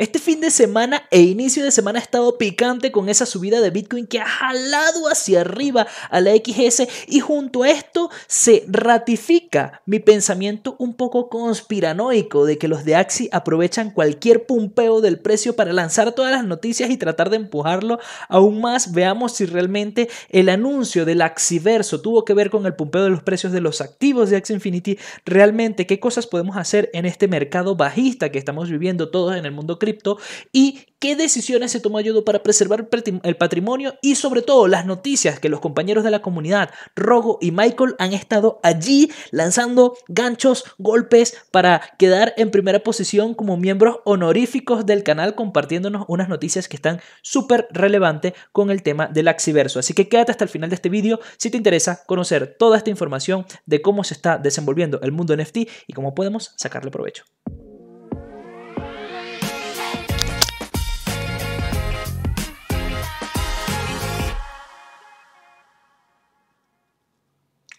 Este fin de semana e inicio de semana ha estado picante con esa subida de Bitcoin que ha jalado hacia arriba a la XS y junto a esto se ratifica mi pensamiento un poco conspiranoico de que los de Axi aprovechan cualquier pumpeo del precio para lanzar todas las noticias y tratar de empujarlo aún más. Veamos si realmente el anuncio del Axiverso tuvo que ver con el pumpeo de los precios de los activos de Axi Infinity. Realmente, ¿qué cosas podemos hacer en este mercado bajista que estamos viviendo todos en el mundo cripto? y qué decisiones se tomó Yodo para preservar el patrimonio y sobre todo las noticias que los compañeros de la comunidad, Rogo y Michael, han estado allí lanzando ganchos, golpes para quedar en primera posición como miembros honoríficos del canal compartiéndonos unas noticias que están súper relevantes con el tema del Axiverso. Así que quédate hasta el final de este vídeo si te interesa conocer toda esta información de cómo se está desenvolviendo el mundo NFT y cómo podemos sacarle provecho.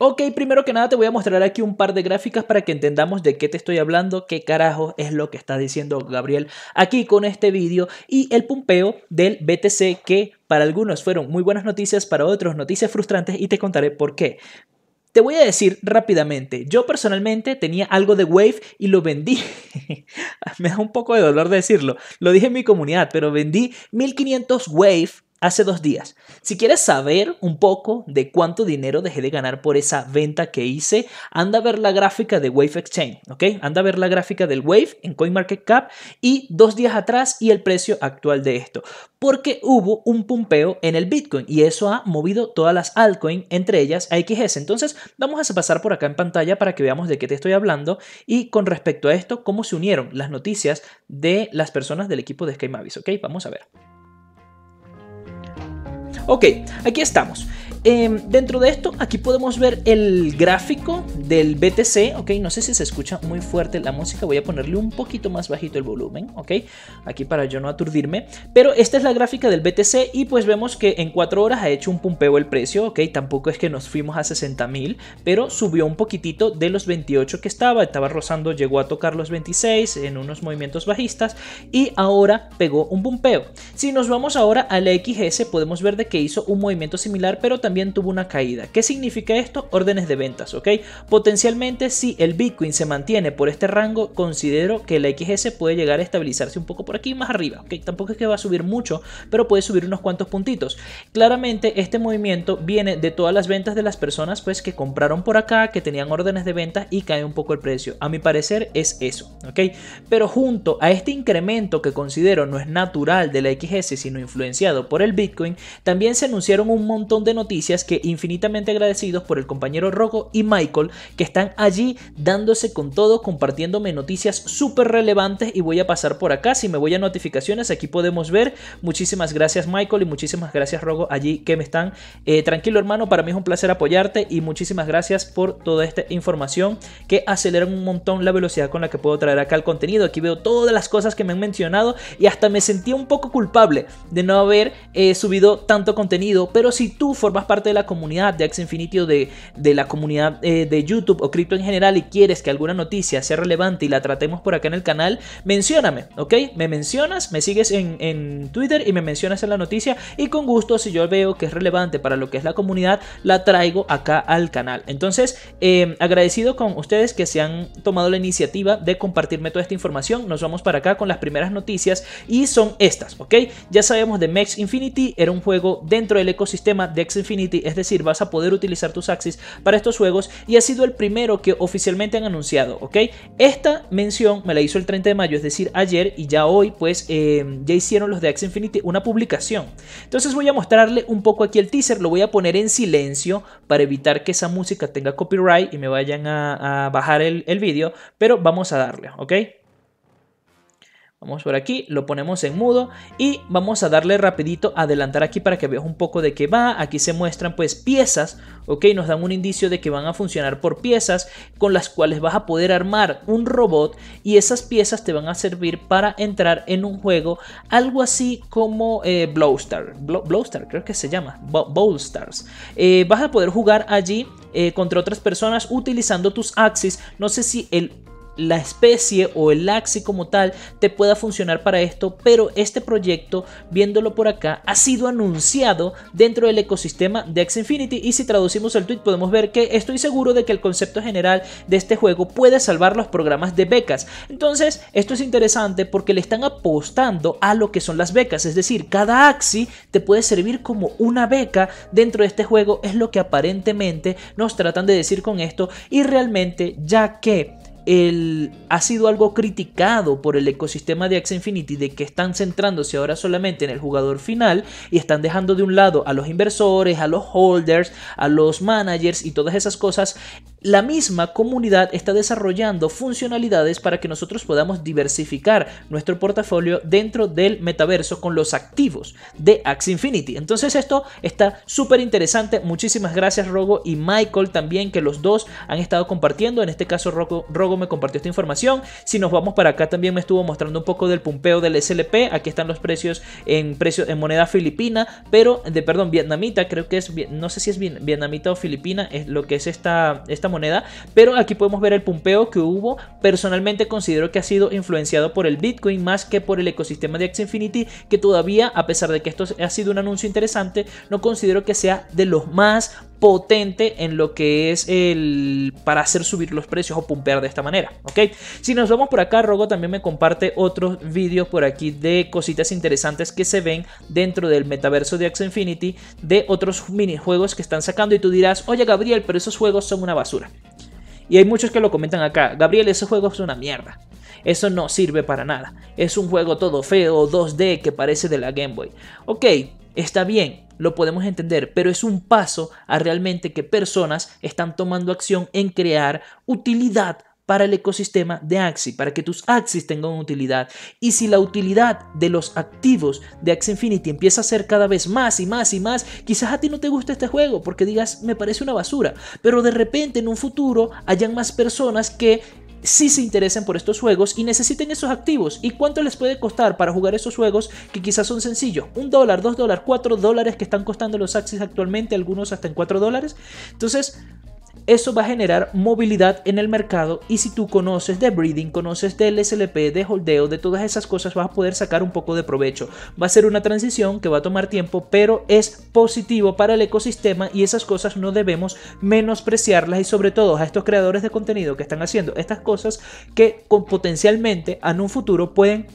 Ok, primero que nada te voy a mostrar aquí un par de gráficas para que entendamos de qué te estoy hablando, qué carajo es lo que está diciendo Gabriel aquí con este vídeo y el pumpeo del BTC que para algunos fueron muy buenas noticias, para otros noticias frustrantes y te contaré por qué. Te voy a decir rápidamente, yo personalmente tenía algo de Wave y lo vendí. Me da un poco de dolor decirlo. Lo dije en mi comunidad, pero vendí 1500 Wave hace dos días. Si quieres saber un poco de cuánto dinero dejé de ganar por esa venta que hice, anda a ver la gráfica de Wave Exchange, ¿ok? Anda a ver la gráfica del Wave en CoinMarketCap y dos días atrás y el precio actual de esto. Porque hubo un pumpeo en el Bitcoin y eso ha movido todas las altcoins, entre ellas XS. Entonces vamos a pasar por acá en pantalla para que veamos de qué te estoy hablando y con respecto a esto, cómo se unieron las noticias de las personas del equipo de SkyMavis, ¿ok? Vamos a ver. Ok, aquí estamos. Em, dentro de esto, aquí podemos ver el gráfico del BTC, ok, no sé si se escucha muy fuerte la música, voy a ponerle un poquito más bajito el volumen, ok, aquí para yo no aturdirme, pero esta es la gráfica del BTC y pues vemos que en 4 horas ha hecho un pumpeo el precio, ok, tampoco es que nos fuimos a 60.000 pero subió un poquitito de los 28 que estaba, estaba rozando, llegó a tocar los 26 en unos movimientos bajistas y ahora pegó un pumpeo. Si nos vamos ahora a la XS podemos ver de que hizo un movimiento similar, pero también tuvo una caída. ¿Qué significa esto? Órdenes de ventas, ¿ok? Potencialmente si el Bitcoin se mantiene por este rango, considero que la XS puede llegar a estabilizarse un poco por aquí más arriba, que Tampoco es que va a subir mucho, pero puede subir unos cuantos puntitos. Claramente este movimiento viene de todas las ventas de las personas pues que compraron por acá, que tenían órdenes de ventas y cae un poco el precio. A mi parecer es eso, ¿ok? Pero junto a este incremento que considero no es natural de la XS, sino influenciado por el Bitcoin, también se anunciaron un montón de noticias que infinitamente agradecidos por el compañero rojo y Michael que están allí dándose con todo, compartiéndome noticias súper relevantes y voy a pasar por acá. Si me voy a notificaciones, aquí podemos ver. Muchísimas gracias Michael y muchísimas gracias Rogo allí que me están. Eh, tranquilo hermano, para mí es un placer apoyarte y muchísimas gracias por toda esta información que acelera un montón la velocidad con la que puedo traer acá el contenido. Aquí veo todas las cosas que me han mencionado y hasta me sentí un poco culpable de no haber eh, subido tanto contenido, pero si tú formas parte de la comunidad de X Infinity o de, de la comunidad eh, de YouTube o cripto en general y quieres que alguna noticia sea relevante y la tratemos por acá en el canal, mencióname, ¿ok? Me mencionas, me sigues en, Twitter y me mencionas en la noticia y con gusto si yo veo que es relevante para lo que es la comunidad, la traigo acá al canal. Entonces, em, agradecido con ustedes que se han tomado la iniciativa de compartirme toda esta información. Nos vamos para acá con las primeras noticias y son estas, ¿ok? Ya sabemos de Max Infinity, era un juego dentro del ecosistema de X Infinity es decir, vas a poder utilizar tus Axis para estos juegos y ha sido el primero que oficialmente han anunciado, ¿ok? Esta mención me la hizo el 30 de mayo, es decir, ayer y ya hoy, pues em, ya hicieron los de Axis Infinity una publicación. Entonces voy a mostrarle un poco aquí el teaser, lo voy a poner en silencio para evitar que esa música tenga copyright y me vayan a, bajar el, el vídeo, pero vamos a darle, ¿ok? Vamos por aquí, lo ponemos en mudo y vamos a darle rapidito adelantar aquí para que veas un poco de qué va. Aquí se muestran pues piezas, ok, nos dan un indicio de que van a funcionar por piezas con las cuales vas a poder armar un robot y esas piezas te van a servir para entrar en un juego algo así como eh, Blowstar, Blowstar creo que se llama, Bowlstars. Eh, vas a poder jugar allí eh, contra otras personas utilizando tus axis. No sé si el la especie o el axi como tal te pueda funcionar para esto, pero este proyecto, viéndolo por acá, ha sido anunciado dentro del ecosistema de X Infinity y si traducimos el tweet podemos ver que estoy seguro de que el concepto general de este juego puede salvar los programas de becas. Entonces, esto es interesante porque le están apostando a lo que son las becas, es decir, cada axi te puede servir como una beca dentro de este juego, es lo que aparentemente nos tratan de decir con esto y realmente ya que el, ha sido algo criticado por el ecosistema de Axe Infinity de que están centrándose ahora solamente en el jugador final y están dejando de un lado a los inversores, a los holders, a los managers y todas esas cosas la misma comunidad está desarrollando funcionalidades para que nosotros podamos diversificar nuestro portafolio dentro del metaverso con los activos de Axie Infinity. Entonces esto está súper interesante. Muchísimas gracias Rogo y Michael también que los dos han estado compartiendo. En este caso Rogo, me compartió esta información. Si nos vamos para acá también me estuvo mostrando un poco del pumpeo del SLP. Aquí están los precios en, en moneda filipina, pero de perdón, vietnamita, creo que es, no sé si es vietnamita o filipina, es lo que es esta, esta moneda, pero aquí podemos ver el pumpeo que hubo. Personalmente considero que ha sido influenciado por el Bitcoin más que por el ecosistema de Axie Infinity, que todavía, a pesar de que esto ha sido un anuncio interesante, no considero que sea de los más potente en lo que es el para hacer subir los precios o pumpear de esta manera, ¿ok? Si nos vamos por acá, Rogo también me comparte otros vídeo por aquí de cositas interesantes que se ven dentro del metaverso de Axe Infinity, de otros minijuegos que están sacando y tú dirás, oye Gabriel, pero esos juegos son una basura. Y hay muchos que lo comentan acá, Gabriel, esos juegos son una mierda. Eso no sirve para nada. Es un juego todo feo, 2D, que parece de la Game Boy. Ok, está bien, lo podemos entender, pero es un paso a realmente que personas están tomando acción en crear utilidad para el ecosistema de Axie, para que tus Axis tengan utilidad. Y si la utilidad de los activos de Axie Infinity empieza a ser cada vez más y más y más, quizás a ti no te guste este juego porque digas, me parece una basura, pero de repente en un futuro hayan más personas que si se interesen por estos juegos y necesiten esos activos y cuánto les puede costar para jugar esos juegos que quizás son sencillos, un dólar, dos dólares, cuatro dólares que están costando los Axis actualmente, algunos hasta en cuatro dólares. Entonces, eso va a generar movilidad en el mercado y si tú conoces de breeding, conoces del SLP, de holdeo, de todas esas cosas, vas a poder sacar un poco de provecho. Va a ser una transición que va a tomar tiempo, pero es positivo para el ecosistema y esas cosas no debemos menospreciarlas y sobre todo a estos creadores de contenido que están haciendo estas cosas que con, potencialmente en un futuro pueden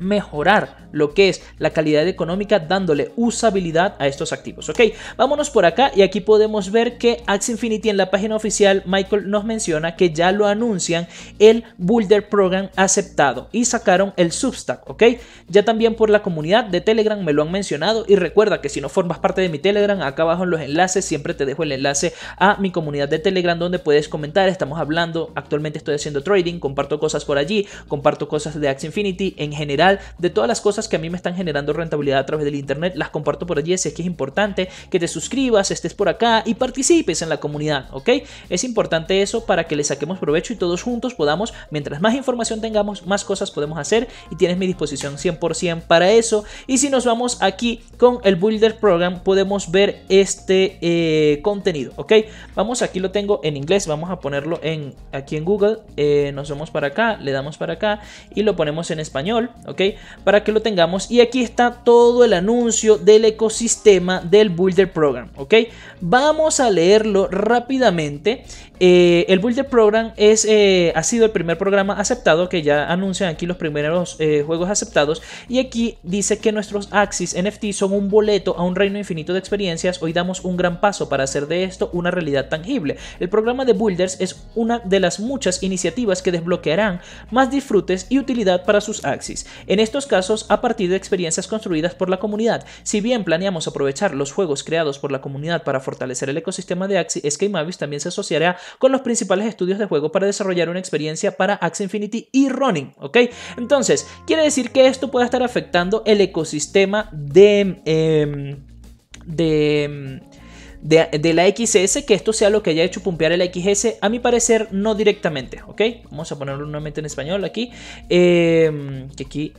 mejorar lo que es la calidad económica dándole usabilidad a estos activos. Ok, vámonos por acá y aquí podemos ver que Axe Infinity en la página oficial Michael nos menciona que ya lo anuncian el Builder Program aceptado y sacaron el Substack. Ok, ya también por la comunidad de Telegram me lo han mencionado y recuerda que si no formas parte de mi Telegram, acá abajo en los enlaces siempre te dejo el enlace a mi comunidad de Telegram donde puedes comentar. Estamos hablando, actualmente estoy haciendo trading, comparto cosas por allí, comparto cosas de Axe Infinity en general de todas las cosas que a mí me están generando rentabilidad a través del Internet. Las comparto por allí, si es que es importante que te suscribas, estés por acá y participes en la comunidad, ¿ok? Es importante eso para que le saquemos provecho y todos juntos podamos, mientras más información tengamos, más cosas podemos hacer y tienes mi disposición 100% para eso. Y si nos vamos aquí con el Builder Program, podemos ver este eh, contenido, ¿ok? Vamos, aquí lo tengo en inglés, vamos a ponerlo en, aquí en Google, eh, nos vamos para acá, le damos para acá y lo ponemos en español, ¿ok? Para que lo tengamos. Y aquí está todo el anuncio del ecosistema del Builder Program, Vamos a leerlo rápidamente. Eh, el Builder Program es, eh, ha sido el primer programa aceptado, que ya anuncian aquí los primeros eh, juegos aceptados. Y aquí dice que nuestros Axis NFT son un boleto a un reino infinito de experiencias. Hoy damos un gran paso para hacer de esto una realidad tangible. El programa de Builders es una de las muchas iniciativas que desbloquearán más disfrutes y utilidad para sus Axis. En estos casos, a partir de experiencias construidas por la comunidad, si bien planeamos aprovechar los juegos creados por la comunidad para fortalecer el ecosistema de Axie, Escape Mavis también se asociará con los principales estudios de juego para desarrollar una experiencia para Axie Infinity y Running, ¿ok? Entonces, quiere decir que esto puede estar afectando el ecosistema de... Em, de em, de, la XS, que esto sea lo que haya hecho pumpear el XS, a mi parecer no directamente, ¿ok? Vamos a ponerlo nuevamente en español aquí, em, que aquí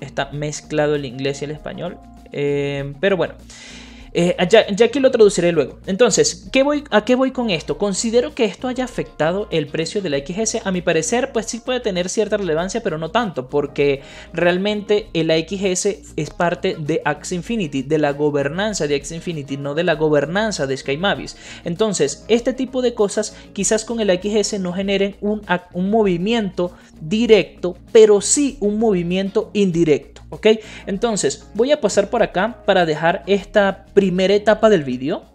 está mezclado el inglés y el español, em, pero bueno. Eh, ya, aquí lo traduciré luego. Entonces, ¿qué voy, ¿a qué voy con esto? Considero que esto haya afectado el precio de la XS. A mi parecer, pues sí puede tener cierta relevancia, pero no tanto, porque realmente el XS es parte de Axe Infinity, de la gobernanza de Axe Infinity, no de la gobernanza de Sky Mavis. Entonces, este tipo de cosas quizás con el XS no generen un movimiento directo, pero sí un movimiento indirecto. ¿ok? Entonces voy a pasar por acá para dejar esta primera etapa del vídeo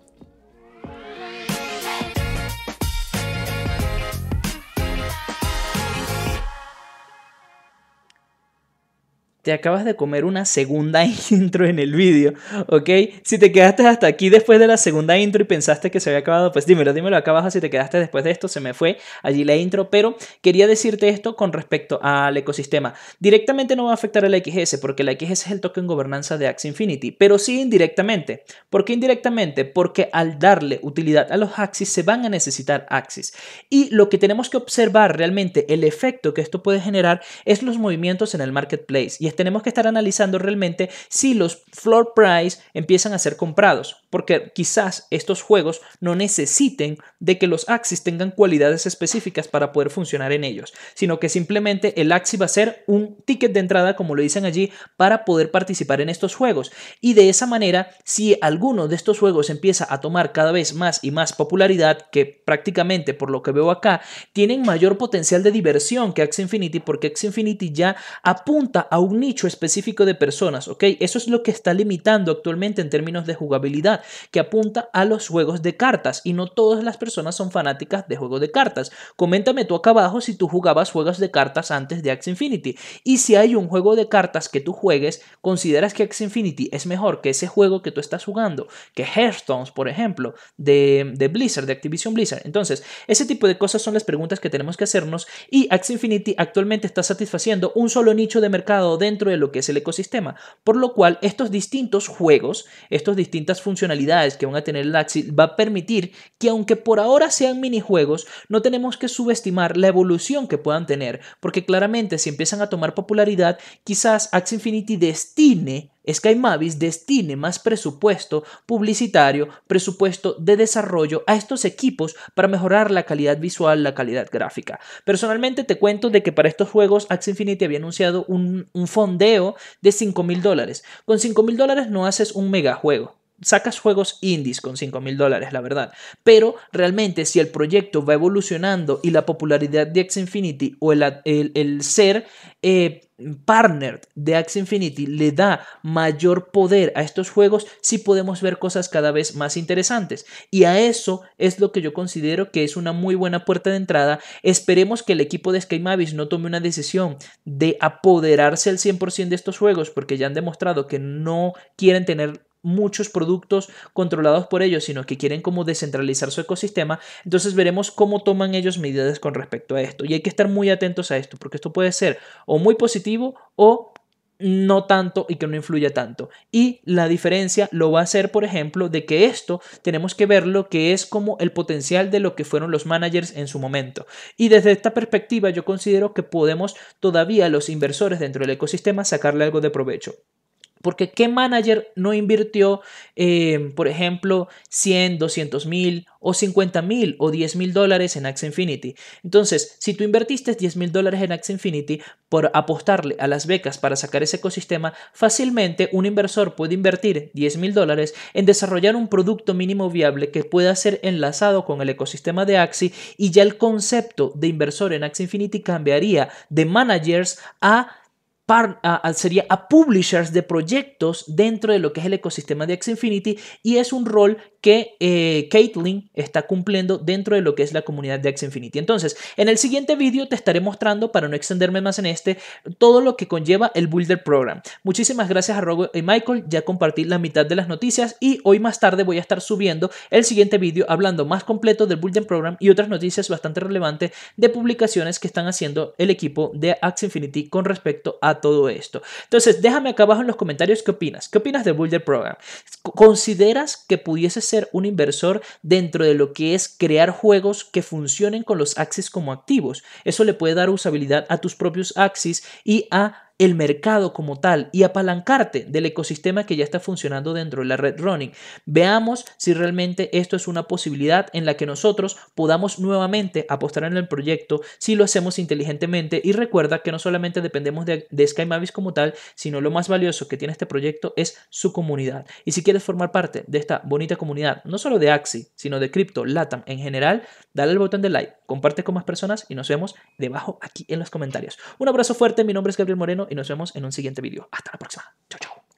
acabas de comer una segunda intro en el vídeo, ¿ok? Si te quedaste hasta aquí después de la segunda intro y pensaste que se había acabado, pues dímelo, dímelo acá abajo si te quedaste después de esto, se me fue allí la intro, pero quería decirte esto con respecto al ecosistema. Directamente no va a afectar a XS porque la XS es el token gobernanza de Axie Infinity, pero sí indirectamente. ¿Por qué indirectamente? Porque al darle utilidad a los Axis se van a necesitar Axis. Y lo que tenemos que observar realmente, el efecto que esto puede generar es los movimientos en el marketplace. Y tenemos que estar analizando realmente si los floor price empiezan a ser comprados, porque quizás estos juegos no necesiten de que los axis tengan cualidades específicas para poder funcionar en ellos, sino que simplemente el axis va a ser un ticket de entrada, como lo dicen allí, para poder participar en estos juegos. Y de esa manera, si alguno de estos juegos empieza a tomar cada vez más y más popularidad, que prácticamente por lo que veo acá, tienen mayor potencial de diversión que Axie Infinity, porque axis Infinity ya apunta a un nicho específico de personas, ¿ok? Eso es lo que está limitando actualmente en términos de jugabilidad, que apunta a los juegos de cartas y no todas las personas son fanáticas de juegos de cartas. Coméntame tú acá abajo si tú jugabas juegos de cartas antes de Axe Infinity y si hay un juego de cartas que tú juegues, consideras que Axe Infinity es mejor que ese juego que tú estás jugando, que Hearthstone, por ejemplo, de, de Blizzard, de Activision Blizzard. Entonces, ese tipo de cosas son las preguntas que tenemos que hacernos y Axe Infinity actualmente está satisfaciendo un solo nicho de mercado de dentro de lo que es el ecosistema. Por lo cual, estos distintos juegos, estas distintas funcionalidades que van a tener el va a permitir que aunque por ahora sean minijuegos, no tenemos que subestimar la evolución que puedan tener, porque claramente si empiezan a tomar popularidad, quizás Axie Infinity destine Sky Mavis destine más presupuesto publicitario, presupuesto de desarrollo a estos equipos para mejorar la calidad visual, la calidad gráfica. Personalmente te cuento de que para estos juegos Axe Infinity había anunciado un, fondeo de 5 mil dólares. Con 5 mil dólares no haces un megajuego sacas juegos indies con 5 mil dólares, la verdad. Pero realmente si el proyecto va evolucionando y la popularidad de x Infinity o el, ser eh, partner de x Infinity le da mayor poder a estos juegos, si podemos ver cosas cada vez más interesantes. Y a eso es lo que yo considero que es una muy buena puerta de entrada. Esperemos que el equipo de Sky no tome una decisión de apoderarse al 100% de estos juegos, porque ya han demostrado que no quieren tener muchos productos controlados por ellos, sino que quieren como descentralizar su ecosistema, entonces veremos cómo toman ellos medidas con respecto a esto. Y hay que estar muy atentos a esto, porque esto puede ser o muy positivo o no tanto y que no influya tanto. Y la diferencia lo va a ser, por ejemplo, de que esto tenemos que verlo que es como el potencial de lo que fueron los managers en su momento. Y desde esta perspectiva yo considero que podemos todavía los inversores dentro del ecosistema sacarle algo de provecho. Porque qué manager no invirtió, em, por ejemplo, 100, 200 mil o 50 mil o 10 mil dólares en Axie Infinity. Entonces, si tú invertiste 10 mil dólares en Axie Infinity por apostarle a las becas para sacar ese ecosistema, fácilmente un inversor puede invertir 10 mil dólares en desarrollar un producto mínimo viable que pueda ser enlazado con el ecosistema de Axie y ya el concepto de inversor en Axie Infinity cambiaría de managers a sería a publishers de proyectos dentro de lo que es el ecosistema de X Infinity y es un rol que eh, Caitlin está cumpliendo dentro de lo que es la comunidad de X Infinity. Entonces, en el siguiente vídeo te estaré mostrando, para no extenderme más en este, todo lo que conlleva el Builder Program. Muchísimas gracias a Rogo y Michael, ya compartí la mitad de las noticias y hoy más tarde voy a estar subiendo el siguiente vídeo hablando más completo del Builder Program y otras noticias bastante relevantes de publicaciones que están haciendo el equipo de Axe Infinity con respecto a todo esto. Entonces, déjame acá abajo en los comentarios qué opinas. ¿Qué opinas del Builder Program? ¿Consideras que pudieses ser un inversor dentro de lo que es crear juegos que funcionen con los axis como activos. Eso le puede dar usabilidad a tus propios axis y a el mercado como tal y apalancarte del ecosistema que ya está funcionando dentro de la red Running. Veamos si realmente esto es una posibilidad en la que nosotros podamos nuevamente apostar en el proyecto si lo hacemos inteligentemente y recuerda que no solamente dependemos de, SkyMavis como tal, sino lo más valioso que tiene este proyecto es su comunidad. Y si quieres formar parte de esta bonita comunidad, no solo de Axi, sino de Crypto, Latam en general, dale al botón de like, comparte con más personas y nos vemos debajo aquí en los comentarios. Un abrazo fuerte, mi nombre es Gabriel Moreno y nos vemos en un siguiente vídeo. Hasta la próxima. Chao, chao.